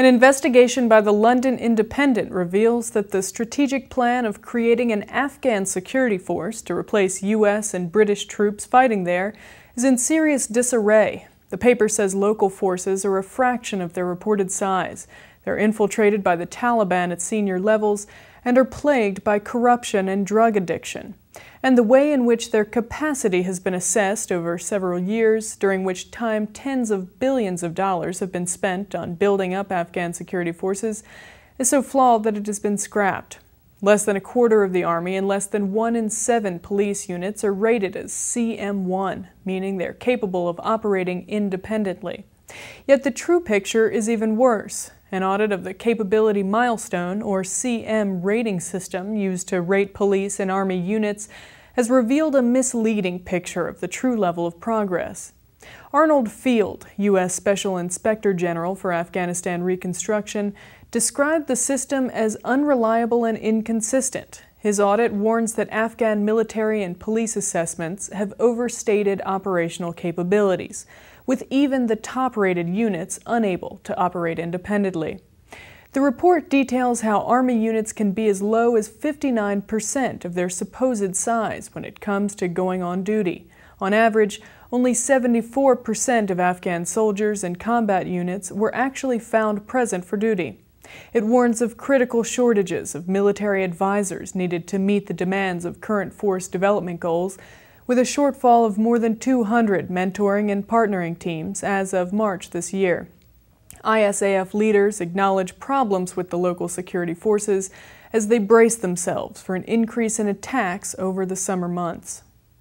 An investigation by the London Independent reveals that the strategic plan of creating an Afghan security force to replace U.S. and British troops fighting there is in serious disarray. The paper says local forces are a fraction of their reported size. They're infiltrated by the Taliban at senior levels and are plagued by corruption and drug addiction. And the way in which their capacity has been assessed over several years, during which time tens of billions of dollars have been spent on building up Afghan security forces, is so flawed that it has been scrapped. Less than a quarter of the Army and less than one in seven police units are rated as CM1, meaning they're capable of operating independently. Yet the true picture is even worse. An audit of the Capability Milestone, or CM, rating system used to rate police and Army units has revealed a misleading picture of the true level of progress. Arnold Field, U.S. Special Inspector General for Afghanistan Reconstruction, described the system as unreliable and inconsistent his audit warns that Afghan military and police assessments have overstated operational capabilities, with even the top rated units unable to operate independently. The report details how Army units can be as low as 59% of their supposed size when it comes to going on duty. On average, only 74% of Afghan soldiers and combat units were actually found present for duty. It warns of critical shortages of military advisors needed to meet the demands of current force development goals, with a shortfall of more than 200 mentoring and partnering teams as of March this year. ISAF leaders acknowledge problems with the local security forces as they brace themselves for an increase in attacks over the summer months.